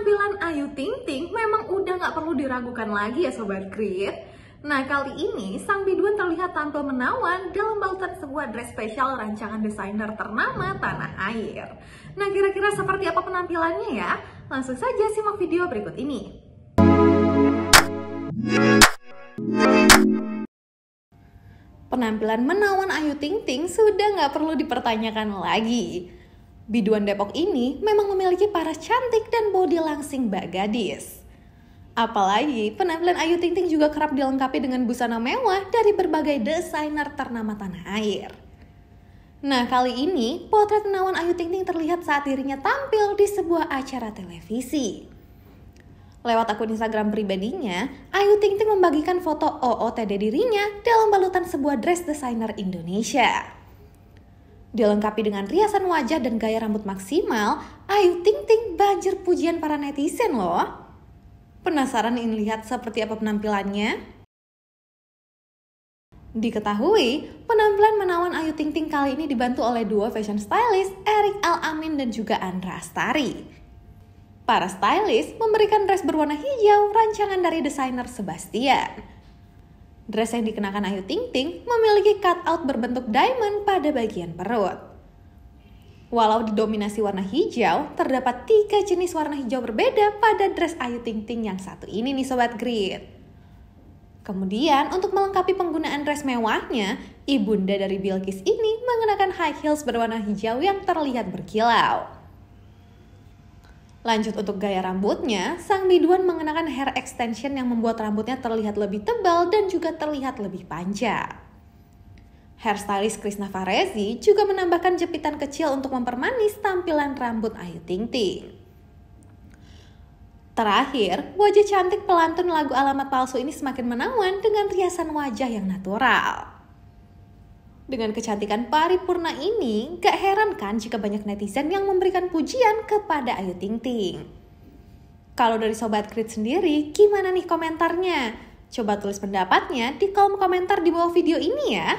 penampilan Ayu Ting Ting memang udah nggak perlu diragukan lagi ya Sobat Krit. Nah kali ini sang biduan terlihat tampil menawan dalam balutan sebuah dress spesial rancangan desainer ternama tanah air. Nah kira-kira seperti apa penampilannya ya? Langsung saja simak video berikut ini. Penampilan menawan Ayu Ting Ting sudah nggak perlu dipertanyakan lagi. Biduan Depok ini memang memiliki paras cantik dan bodi langsing bak gadis. Apalagi penampilan Ayu Ting Ting juga kerap dilengkapi dengan busana mewah dari berbagai desainer ternama tanah air. Nah kali ini potret menawan Ayu Ting Ting terlihat saat dirinya tampil di sebuah acara televisi. Lewat akun Instagram pribadinya, Ayu Ting Ting membagikan foto OOTD dirinya dalam balutan sebuah dress desainer Indonesia. Dilengkapi dengan riasan wajah dan gaya rambut maksimal, Ayu Ting Ting banjir pujian para netizen loh. Penasaran ingin lihat seperti apa penampilannya? Diketahui, penampilan menawan Ayu Ting Ting kali ini dibantu oleh dua fashion stylist, Eric Al Amin dan juga Andra Astari. Para stylist memberikan dress berwarna hijau rancangan dari desainer Sebastian. Dress yang dikenakan Ayu Ting Ting memiliki cutout berbentuk diamond pada bagian perut. Walau didominasi warna hijau, terdapat tiga jenis warna hijau berbeda pada dress Ayu Ting Ting yang satu ini nih Sobat Grid. Kemudian untuk melengkapi penggunaan dress mewahnya, ibunda dari Bilqis ini mengenakan high heels berwarna hijau yang terlihat berkilau. Lanjut untuk gaya rambutnya, sang biduan mengenakan hair extension yang membuat rambutnya terlihat lebih tebal dan juga terlihat lebih panjang. Hairstylist Krishna Farezi juga menambahkan jepitan kecil untuk mempermanis tampilan rambut Ayu Ting Ting. Terakhir, wajah cantik pelantun lagu alamat palsu ini semakin menawan dengan riasan wajah yang natural. Dengan kecantikan paripurna ini, gak heran kan jika banyak netizen yang memberikan pujian kepada Ayu Ting Ting. Kalau dari Sobat Krit sendiri, gimana nih komentarnya? Coba tulis pendapatnya di kolom komentar di bawah video ini ya.